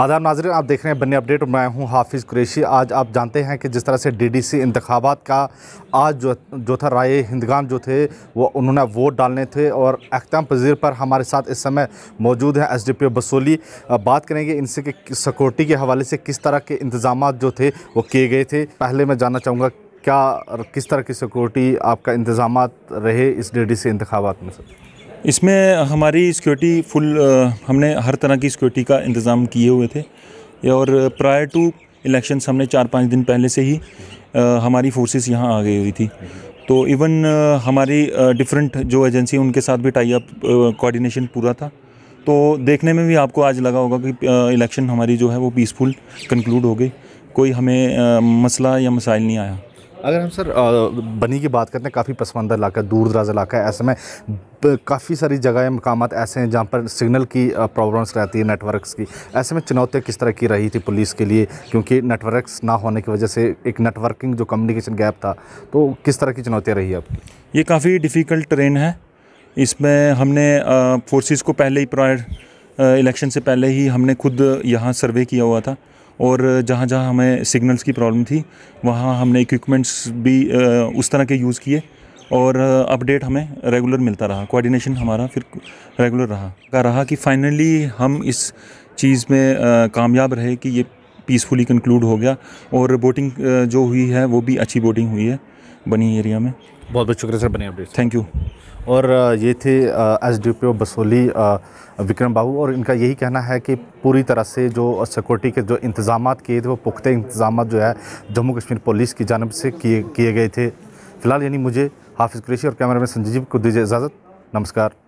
आदाब नाजरन आप देख रहे हैं बने अपडेट मैं हूं हाफिज़ कुरेशी आज आप जानते हैं कि जिस तरह से डीडीसी इंतखाबात का आज जो जो था राय हिंदगान जो थे वो उन्होंने वोट डालने थे और अख्ताम पजीर पर हमारे साथ इस समय मौजूद हैं एस डी पी बसोली बात करेंगे इनसे कि सिक्योरिटी के हवाले से किस तरह के इंतजाम जो थे वो किए गए थे पहले मैं जानना चाहूँगा क्या किस तरह की सिक्योरिटी आपका इंतजाम रहे इस डी डी सी में सर इसमें हमारी सिक्योरिटी फुल हमने हर तरह की सिक्योरिटी का इंतज़ाम किए हुए थे और प्रायर टू इलेक्शन हमने चार पाँच दिन पहले से ही हमारी फोर्सेस यहाँ आ गई हुई थी तो इवन हमारी डिफरेंट जो एजेंसी उनके साथ भी टाइप कोऑर्डिनेशन पूरा था तो देखने में भी आपको आज लगा होगा कि इलेक्शन हमारी जो है वो पीसफुल कंक्लूड हो गई कोई हमें मसला या मसाइल नहीं आया अगर हम सर बनी की बात करते हैं काफ़ी पसमानदा इलाका दूर दराज इलाका है ऐसे में काफ़ी सारी जगह मकाम ऐसे हैं जहाँ पर सिग्नल की प्रॉब्लम्स रहती है नेटवर्क्स की ऐसे में चुनौतियाँ किस तरह की रही थी पुलिस के लिए क्योंकि नेटवर्क्स ना होने की वजह से एक नेटवर्किंग जो कम्युनिकेशन गैप था तो किस तरह की चुनौतियाँ रही आपकी ये काफ़ी डिफ़िकल्ट ट्रेन है इसमें हमने फोर्सेज को पहले ही प्रायर इलेक्शन से पहले ही हमने खुद यहाँ सर्वे किया हुआ था और जहाँ जहाँ हमें सिग्नल्स की प्रॉब्लम थी वहाँ हमने इक्विपमेंट्स भी उस तरह के यूज़ किए और अपडेट हमें रेगुलर मिलता रहा कोऑर्डिनेशन हमारा फिर रेगुलर रहा का रहा कि फाइनली हम इस चीज़ में कामयाब रहे कि ये पीसफुली कंक्लूड हो गया और बोटिंग जो हुई है वो भी अच्छी बोटिंग हुई है बनी एरिया में बहुत बहुत शुक्रिया सर बने अपडेट थैंक यू और ये थे S D P O Basoli Vikram Babu और इनका यही कहना है कि पूरी तरह से जो सिक्योरिटी के जो इंतजाम किए थे वो पुख्ते इंतजाम जो है जम्मू कश्मीर पुलिस की जानब से किए किए गए थे फ़िलहाल यानी मुझे हाफिज़ कुरेशी और कैमरा मैन संजीव को दीजिए इजाज़त नमस्कार